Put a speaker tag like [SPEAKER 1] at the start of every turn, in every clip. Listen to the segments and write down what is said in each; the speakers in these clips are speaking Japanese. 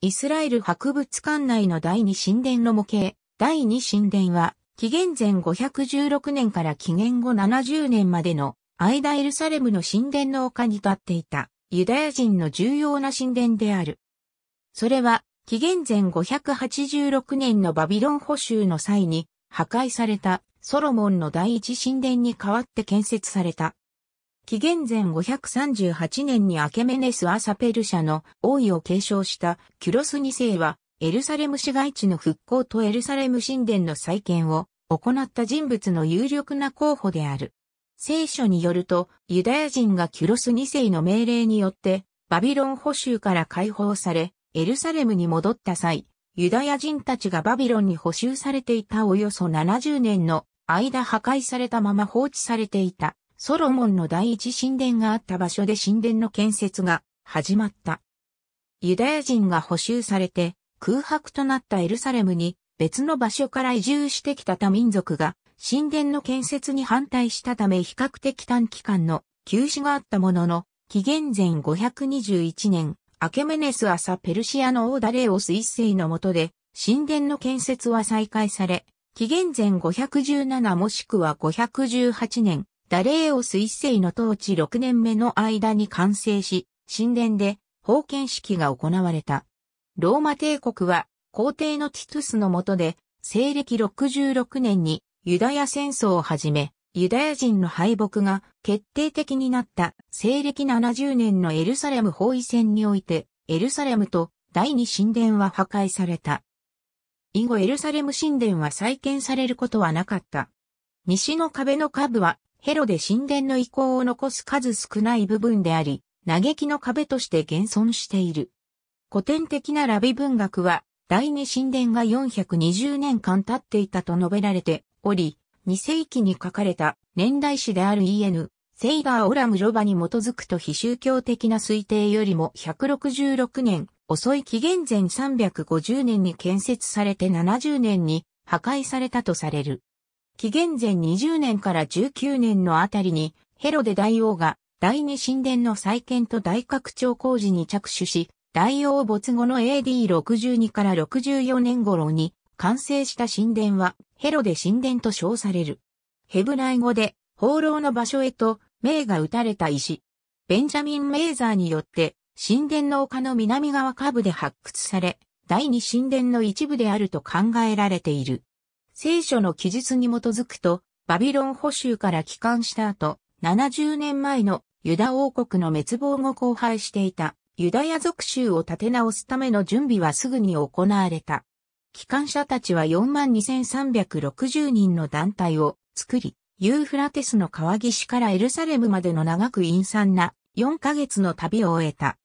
[SPEAKER 1] イスラエル博物館内の第二神殿の模型、第二神殿は、紀元前516年から紀元後70年までのアイダエルサレムの神殿の丘に立っていたユダヤ人の重要な神殿である。それは紀元前586年のバビロン捕囚の際に破壊されたソロモンの第一神殿に代わって建設された紀元前538年にアケメネス・アサペル社の王位を継承したキュロス2世は、エルサレム市街地の復興とエルサレム神殿の再建を行った人物の有力な候補である。聖書によると、ユダヤ人がキュロス2世の命令によって、バビロン捕囚から解放され、エルサレムに戻った際、ユダヤ人たちがバビロンに捕囚されていたおよそ70年の間破壊されたまま放置されていたソロモンの第一神殿があった場所で神殿の建設が始まった。ユダヤ人が補修されて空白となったエルサレムに別の場所から移住してきた他民族が神殿の建設に反対したため比較的短期間の休止があったものの、紀元前521年、アケメネス朝ペルシアの王ダレオス一世の下で、神殿の建設は再開され、紀元前517もしくは518年、ダレーオス一世の統治6年目の間に完成し、神殿で封建式が行われた。ローマ帝国は皇帝のティトゥスの下で、西暦66年にユダヤ戦争をはじめ、ユダヤ人の敗北が決定的になった西暦70年のエルサレム包囲戦において、エルサレムと第二神殿は破壊された。以後エルサレム神殿は再建されることはなかった。西の壁の下部はヘロで神殿の遺構を残す数少ない部分であり、嘆きの壁として現存している。古典的なラビ文学は、第二神殿が420年間経っていたと述べられており、2世紀に書かれた年代史である EN、セイガー・オラム・ロバに基づくと非宗教的な推定よりも166年、遅い紀元前350年に建設されて70年に破壊されたとされる。紀元前20年から19年のあたりに、ヘロデ大王が第二神殿の再建と大拡張工事に着手し、大王没後の AD62 から64年頃に完成した神殿はヘロデ神殿と称される。ヘブライ語で放浪の場所へと名が打たれた石。ベンジャミン・メーザーによって神殿の丘の南側下部で発掘され、第二神殿の一部であると考えられている。聖書の記述に基づくと、バビロン捕囚から帰還した後、70年前のユダ王国の滅亡後荒廃していたユダヤ族州を立て直すための準備はすぐに行われた。帰還者たちは42,360人の団体を作り、ユーフラテスの川岸からエルサレムまでの長く陰惨な4ヶ月の旅を終えた。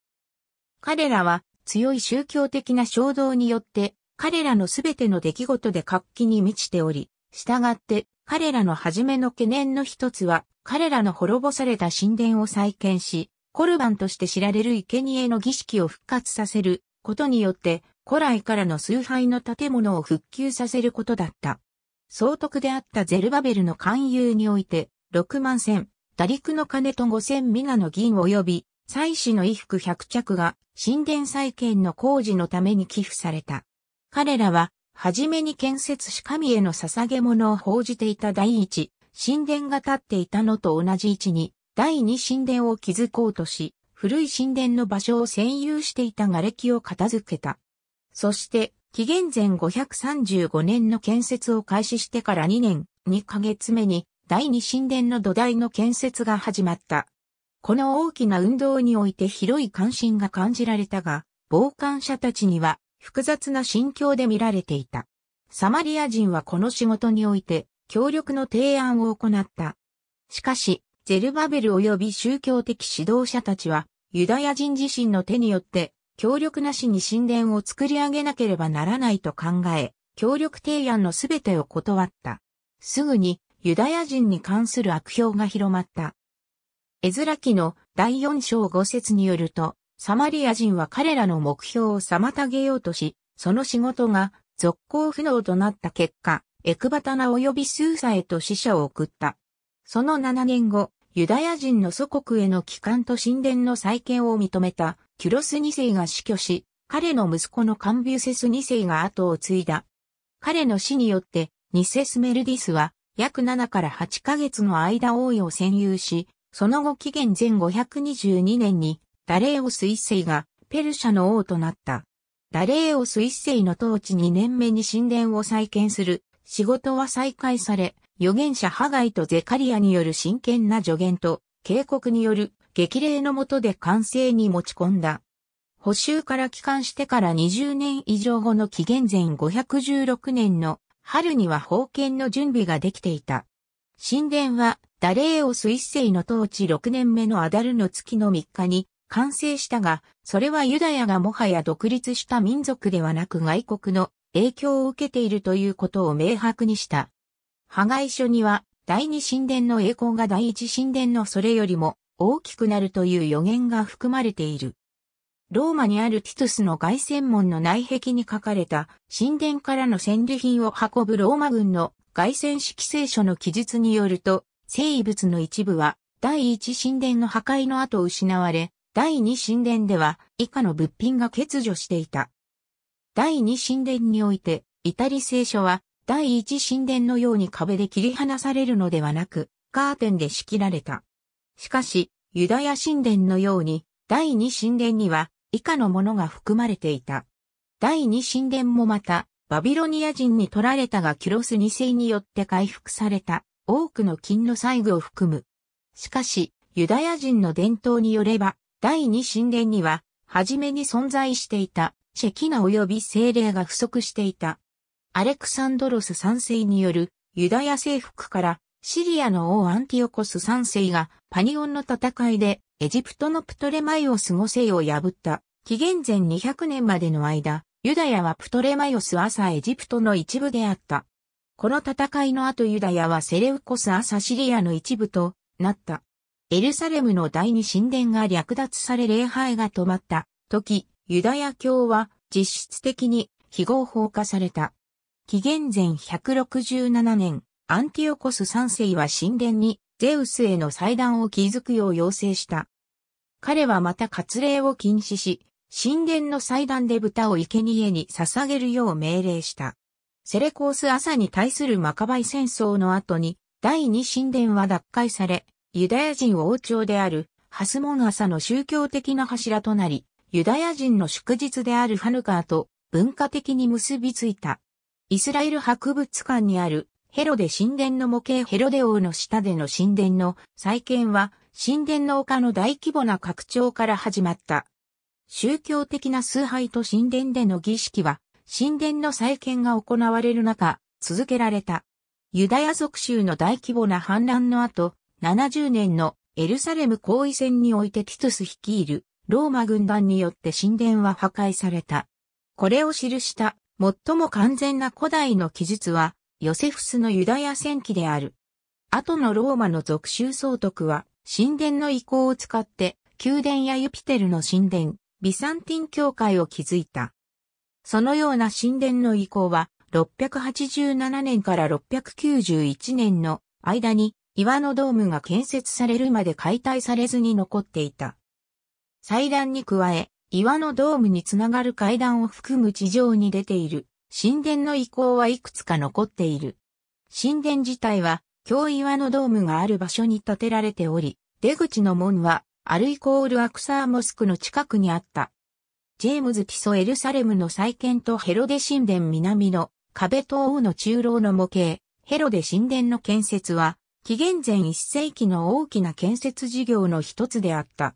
[SPEAKER 1] 彼らは強い宗教的な衝動によって彼らのすべての出来事で活気に満ちており、従って彼らの初めの懸念の一つは、彼らの滅ぼされた神殿を再建し、コルバンとして知られる生贄の儀式を復活させることによって、古来からの崇拝の建物を復旧させることだった。総督であったゼルバベルの勧誘において、6万千、打陸の金と5千ミナの銀及び、祭祀の衣服100着が神殿再建の工事のために寄付された。彼らは、はじめに建設し神への捧げ物を報じていた第一、神殿が建っていたのと同じ位置に、第二神殿を築こうとし、古い神殿の場所を占有していた瓦礫を片付けた。そして、紀元前535年の建設を開始してから2年、2ヶ月目に、第二神殿の土台の建設が始まった。この大きな運動において広い関心が感じられたが、傍観者たちには複雑な心境で見られていた。サマリア人はこの仕事において協力の提案を行った。しかし、ゼルバベル及び宗教的指導者たちは、ユダヤ人自身の手によって協力なしに神殿を作り上げなければならないと考え、協力提案のすべてを断った。すぐにユダヤ人に関する悪評が広まった。エズラ記の第4章5節によると、サマリア人は彼らの目標を妨げようとし、その仕事が続行不能となった結果、エクバタナ及びスーサへと死者を送った。その7年後、ユダヤ人の祖国への帰還と神殿の再建を認めたキュロス2世が死去し、彼の息子のカンビュセス2世が後を継いだ。彼の死によって、ニセスメルディスは約7から8ヶ月の間王位を占有し、その後紀元前522年にダレーオス一世がペルシャの王となった。ダレーオス一世の統治2年目に神殿を再建する仕事は再開され、預言者ハガイとゼカリアによる真剣な助言と警告による激励のもとで完成に持ち込んだ。補修から帰還してから20年以上後の紀元前516年の春には封建の準備ができていた。神殿はダレーオス一世の統治6年目のアダルの月の3日に完成したが、それはユダヤがもはや独立した民族ではなく外国の影響を受けているということを明白にした。破壊書には、第二神殿の栄光が第一神殿のそれよりも大きくなるという予言が含まれている。ローマにあるティトゥスの凱旋門の内壁に書かれた神殿からの戦利品を運ぶローマ軍の凱旋式聖書の記述によると、聖遺物の一部は第一神殿の破壊の後失われ、第2神殿では以下の物品が欠如していた。第2神殿において、イタリ聖書は第1神殿のように壁で切り離されるのではなく、カーテンで仕切られた。しかし、ユダヤ神殿のように、第2神殿には以下のものが含まれていた。第2神殿もまた、バビロニア人に取られたがキュロス2世によって回復された多くの金の細具を含む。しかし、ユダヤ人の伝統によれば、第二神殿には、はじめに存在していた、シェキナ及び精霊が不足していた。アレクサンドロス三世によるユダヤ征服からシリアの王アンティオコス三世がパニオンの戦いでエジプトのプトレマイオス5世を破った紀元前200年までの間、ユダヤはプトレマイオス朝エジプトの一部であった。この戦いの後ユダヤはセレウコス朝シリアの一部となった。エルサレムの第二神殿が略奪され礼拝が止まった時、ユダヤ教は実質的に非合法化された。紀元前167年、アンティオコス三世は神殿にゼウスへの祭壇を築くよう要請した。彼はまた割礼を禁止し、神殿の祭壇で豚を生贄に捧げるよう命令した。セレコース朝に対するマカバイ戦争の後に、第二神殿は奪回され、ユダヤ人王朝であるハスモン朝の宗教的な柱となり、ユダヤ人の祝日であるハヌカーと文化的に結びついた。イスラエル博物館にあるヘロデ神殿の模型ヘロデ王の下での神殿の再建は神殿の丘の大規模な拡張から始まった。宗教的な崇拝と神殿での儀式は神殿の再建が行われる中続けられた。ユダヤ族州の大規模な反乱の後、70年のエルサレム行為戦においてティトゥス率いるローマ軍団によって神殿は破壊された。これを記した最も完全な古代の記述はヨセフスのユダヤ戦記である。後のローマの属州総督は神殿の遺構を使って宮殿やユピテルの神殿、ビサンティン教会を築いた。そのような神殿の遺構は687年から691年の間に岩のドームが建設されるまで解体されずに残っていた。祭壇に加え、岩のドームにつながる階段を含む地上に出ている神殿の遺構はいくつか残っている。神殿自体は、京岩のドームがある場所に建てられており、出口の門は、アルイコールアクサーモスクの近くにあった。ジェームズ・ピソ・エルサレムの再建とヘロデ神殿南の壁と王の中楼の模型、ヘロデ神殿の建設は、紀元前1世紀の大きな建設事業の一つであった。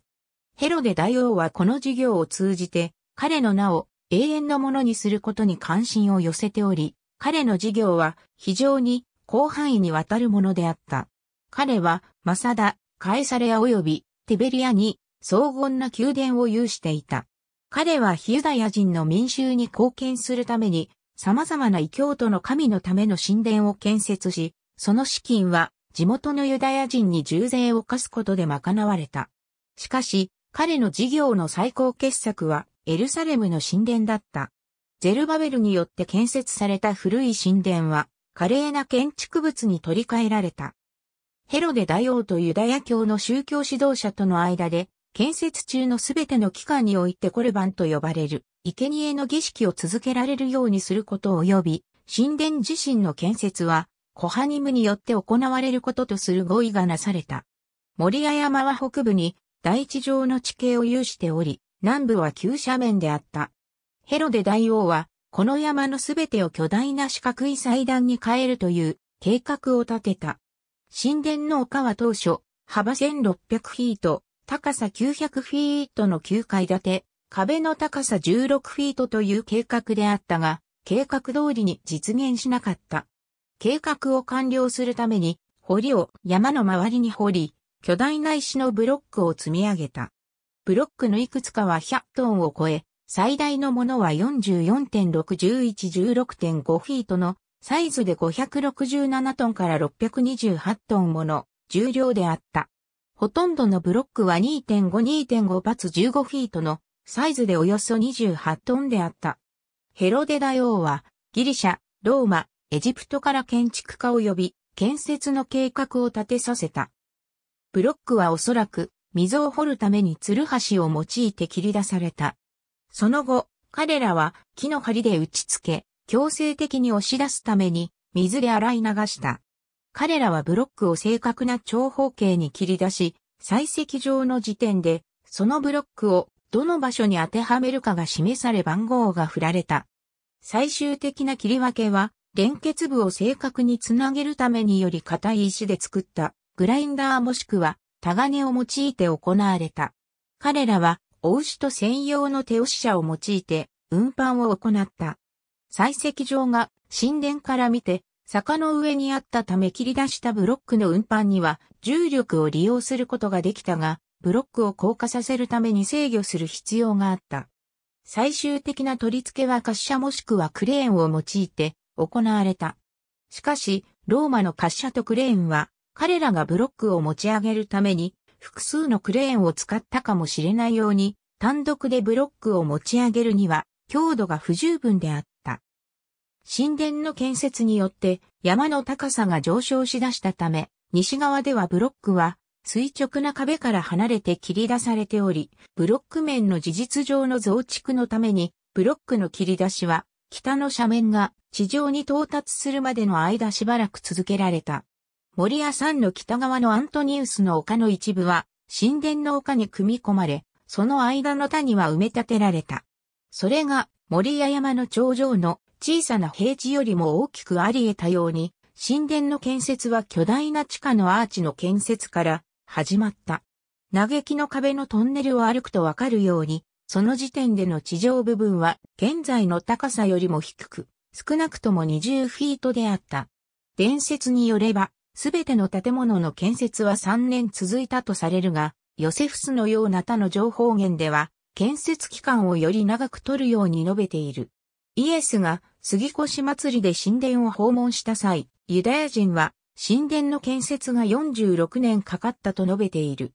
[SPEAKER 1] ヘロデ大王はこの事業を通じて、彼の名を永遠のものにすることに関心を寄せており、彼の事業は非常に広範囲にわたるものであった。彼は、マサダ、カエサレア及びティベリアに荘厳な宮殿を有していた。彼はヒユダヤ人の民衆に貢献するために、様々な異教徒の神のための神殿を建設し、その資金は地元のユダヤ人に重税を課すことで賄われた。しかし、彼の事業の最高傑作は、エルサレムの神殿だった。ゼルバベルによって建設された古い神殿は、華麗な建築物に取り替えられた。ヘロデ大王とユダヤ教の宗教指導者との間で、建設中のすべての機関においてコルバンと呼ばれる、生贄の儀式を続けられるようにすること及び、神殿自身の建設は、コハニムによって行われることとする合意がなされた。森屋山は北部に大地上の地形を有しており、南部は急斜面であった。ヘロデ大王は、この山のすべてを巨大な四角い祭壇に変えるという計画を立てた。神殿の丘は当初、幅1600フィート、高さ900フィートの9階建て、壁の高さ16フィートという計画であったが、計画通りに実現しなかった。計画を完了するために、堀を山の周りに掘り、巨大な石のブロックを積み上げた。ブロックのいくつかは100トンを超え、最大のものは44.61116.5フィートのサイズで567トンから628トンもの重量であった。ほとんどのブロックは2.5-2.5バツ15フィートのサイズでおよそ28トンであった。ヘロデ大王はギリシャ、ローマ、エジプトから建築家を呼び、建設の計画を立てさせた。ブロックはおそらく溝を掘るためにツルハシを用いて切り出された。その後、彼らは木の針で打ち付け、強制的に押し出すために水で洗い流した。彼らはブロックを正確な長方形に切り出し、採石場の時点で、そのブロックをどの場所に当てはめるかが示され番号が振られた。最終的な切り分けは連結部を正確につなげるためにより硬い石で作ったグラインダーもしくはタガネを用いて行われた。彼らは、お牛と専用の手押し車を用いて運搬を行った。採石場が神殿から見て坂の上にあったため切り出したブロックの運搬には重力を利用することができたが、ブロックを硬化させるために制御する必要があった。最終的な取り付けは滑車もしくはクレーンを用いて行われた。しかし、ローマの滑車とクレーンは、彼らがブロックを持ち上げるために、複数のクレーンを使ったかもしれないように、単独でブロックを持ち上げるには、強度が不十分であった。神殿の建設によって、山の高さが上昇しだしたため、西側ではブロックは、垂直な壁から離れて切り出されており、ブロック面の事実上の増築のために、ブロックの切り出しは、北の斜面が地上に到達するまでの間しばらく続けられた。森屋山の北側のアントニウスの丘の一部は、神殿の丘に組み込まれ、その間の谷は埋め立てられた。それが森屋山の頂上の小さな平地よりも大きくあり得たように、神殿の建設は巨大な地下のアーチの建設から始まった。嘆きの壁のトンネルを歩くとわかるように、その時点での地上部分は現在の高さよりも低く、少なくとも20フィートであった。伝説によれば、すべての建物の建設は3年続いたとされるが、ヨセフスのような他の情報源では、建設期間をより長く取るように述べている。イエスが杉越祭りで神殿を訪問した際、ユダヤ人は神殿の建設が46年かかったと述べている。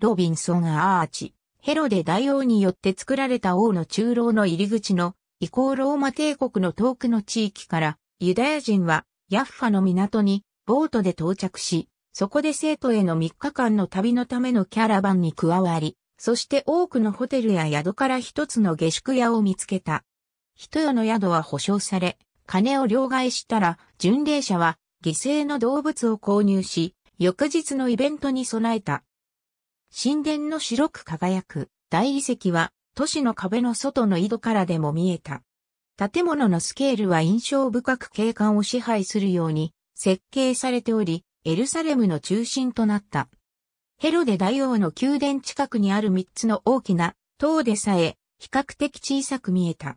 [SPEAKER 1] ロビンソン・アーチ、ヘロデ大王によって作られた王の中老の入り口の以降ローマ帝国の遠くの地域からユダヤ人はヤッファの港にボートで到着し、そこで生徒への3日間の旅のためのキャラバンに加わり、そして多くのホテルや宿から一つの下宿屋を見つけた。人よの宿は保証され、金を両替したら、巡礼者は犠牲の動物を購入し、翌日のイベントに備えた。神殿の白く輝く大理石は都市の壁の外の井戸からでも見えた。建物のスケールは印象深く景観を支配するように設計されており、エルサレムの中心となった。ヘロデ大王の宮殿近くにある三つの大きな塔でさえ比較的小さく見えた。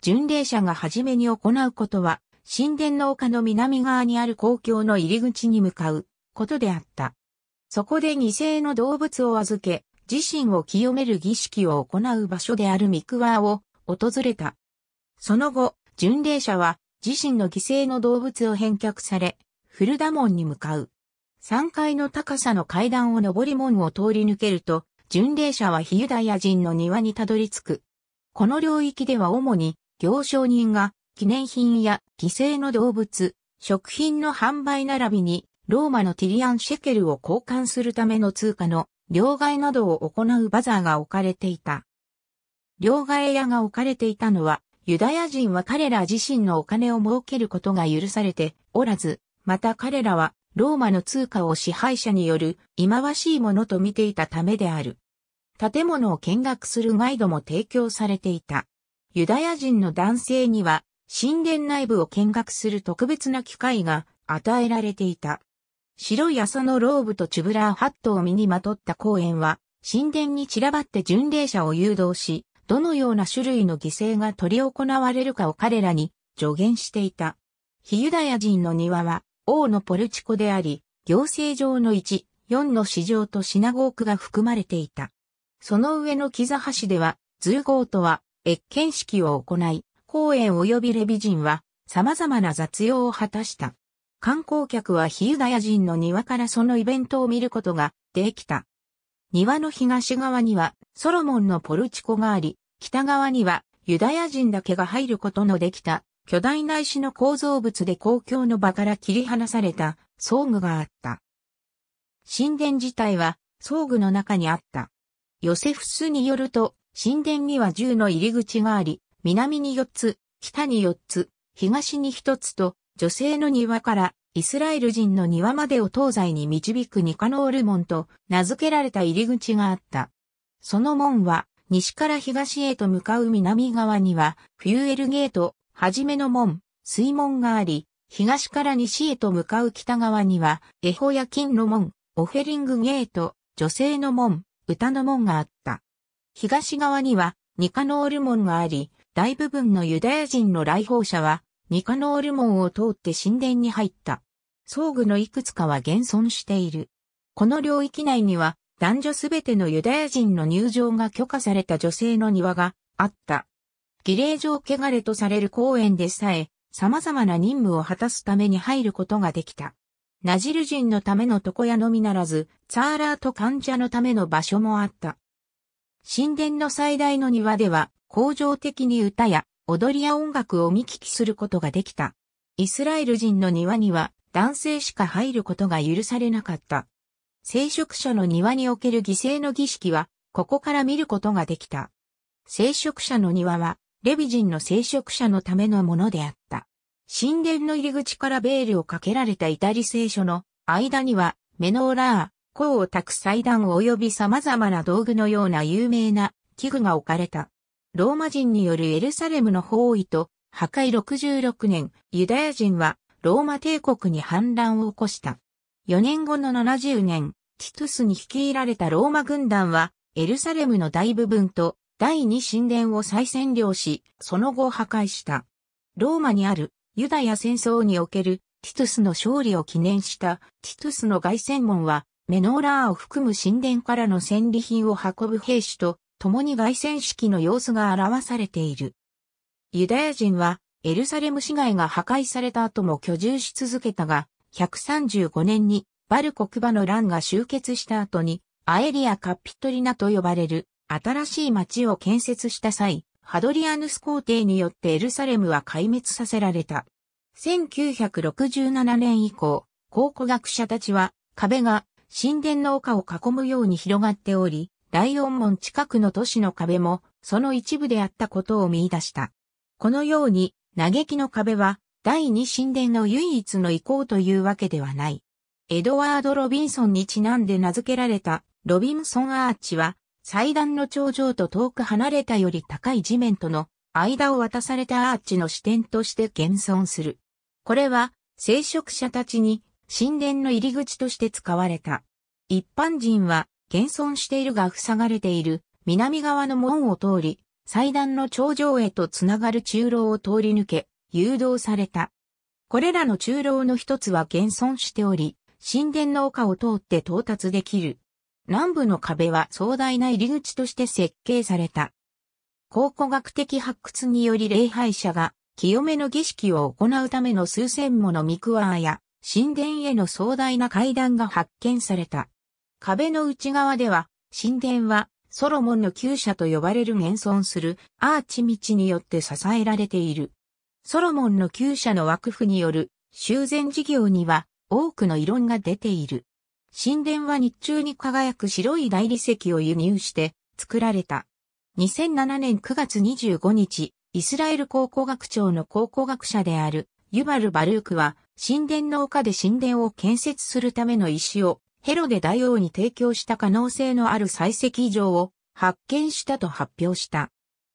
[SPEAKER 1] 巡礼者が初めに行うことは、神殿の丘の南側にある公共の入り口に向かうことであった。そこで犠牲の動物を預け、自身を清める儀式を行う場所であるミクワを訪れた。その後、巡礼者は自身の犠牲の動物を返却され、フルダ門に向かう。3階の高さの階段を上り門を通り抜けると、巡礼者はヒユダヤ人の庭にたどり着く。この領域では主に、行商人が記念品や犠牲の動物、食品の販売並びに、ローマのティリアンシェケルを交換するための通貨の両替などを行うバザーが置かれていた。両替屋が置かれていたのは、ユダヤ人は彼ら自身のお金を儲けることが許されておらず、また彼らはローマの通貨を支配者による忌まわしいものと見ていたためである。建物を見学するガイドも提供されていた。ユダヤ人の男性には神殿内部を見学する特別な機会が与えられていた。白い麻のローブとチュブラーハットを身にまとった公園は、神殿に散らばって巡礼者を誘導し、どのような種類の犠牲が取り行われるかを彼らに助言していた。非ユダヤ人の庭は王のポルチコであり、行政上の1、4の市場とシナゴークが含まれていた。その上のキザ橋では、ズーゴートは越見式を行い、公園及びレビ人は様々な雑用を果たした。観光客はヒユダヤ人の庭からそのイベントを見ることができた。庭の東側にはソロモンのポルチコがあり、北側にはユダヤ人だけが入ることのできた巨大な石の構造物で公共の場から切り離された装具があった。神殿自体は装具の中にあった。ヨセフスによると、神殿には銃の入り口があり、南に4つ、北に4つ、東に1つと女性の庭からイスラエル人の庭までを東西に導くニカノール門と名付けられた入り口があった。その門は西から東へと向かう南側にはフューエルゲート、はじめの門、水門があり、東から西へと向かう北側には、エホヤキンの門、オフェリングゲート、女性の門、歌の門があった。東側には、ニカノール門があり、大部分のユダヤ人の来訪者は、ニカノール門を通って神殿に入った。装具のいくつかは現存している。この領域内には男女すべてのユダヤ人の入場が許可された女性の庭があった。儀礼上汚れとされる公園でさえ様々な任務を果たすために入ることができた。ナジル人のための床屋のみならず、ツァーラーと患者のための場所もあった。神殿の最大の庭では、恒常的に歌や踊りや音楽を見聞きすることができた。イスラエル人の庭には男性しか入ることが許されなかった。聖職者の庭における犠牲の儀式は、ここから見ることができた。聖職者の庭は、レビ人の聖職者のためのものであった。神殿の入り口からベールをかけられたイタリ聖書の間には、メノーラー、甲を焚く祭壇及び様々な道具のような有名な器具が置かれた。ローマ人によるエルサレムの包囲と破壊66年、ユダヤ人はローマ帝国に反乱を起こした。4年後の70年、ティトゥスに率いられたローマ軍団は、エルサレムの大部分と第二神殿を再占領し、その後破壊した。ローマにあるユダヤ戦争におけるティトゥスの勝利を記念したティトゥスの凱旋門は、メノーラーを含む神殿からの戦利品を運ぶ兵士と共に凱旋式の様子が表されている。ユダヤ人はエルサレム市街が破壊された後も居住し続けたが、135年にバル国馬の乱が終結した後に、アエリア・カッピトリナと呼ばれる新しい町を建設した際、ハドリアヌス皇帝によってエルサレムは壊滅させられた。1967年以降、考古学者たちは壁が神殿の丘を囲むように広がっており、大音門近くの都市の壁もその一部であったことを見出した。このように、嘆きの壁は第二神殿の唯一の遺構というわけではない。エドワード・ロビンソンにちなんで名付けられたロビンソンアーチは祭壇の頂上と遠く離れたより高い地面との間を渡されたアーチの視点として現存する。これは聖職者たちに神殿の入り口として使われた。一般人は現存しているが塞がれている南側の門を通り、祭壇の頂上へとつながる中楼を通り抜け、誘導された。これらの中楼の一つは現存しており、神殿の丘を通って到達できる。南部の壁は壮大な入り口として設計された。考古学的発掘により礼拝者が清めの儀式を行うための数千ものミクワーや神殿への壮大な階段が発見された。壁の内側では、神殿はソロモンの旧社と呼ばれる現存するアーチ道によって支えられている。ソロモンの旧社の枠譜による修繕事業には多くの異論が出ている。神殿は日中に輝く白い大理石を輸入して作られた。2007年9月25日、イスラエル考古学長の考古学者であるユバル・バルークは神殿の丘で神殿を建設するための石をヘロで大王に提供した可能性のある採石以上を発見したと発表した。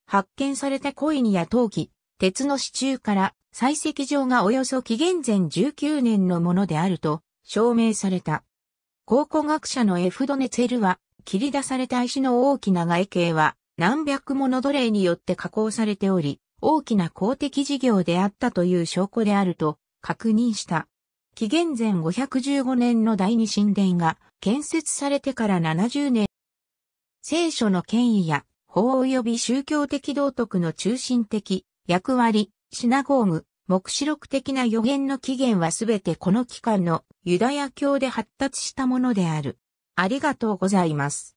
[SPEAKER 1] 発見されたコイニや陶器、鉄の支柱から採石場がおよそ紀元前19年のものであると証明された。考古学者のエフドネツェルは、切り出された石の大きな外形は何百もの奴隷によって加工されており、大きな公的事業であったという証拠であると確認した。紀元前515年の第二神殿が建設されてから70年。聖書の権威や法及び宗教的道徳の中心的役割、シナゴーム、目視録的な予言の起源はすべてこの期間のユダヤ教で発達したものである。ありがとうございます。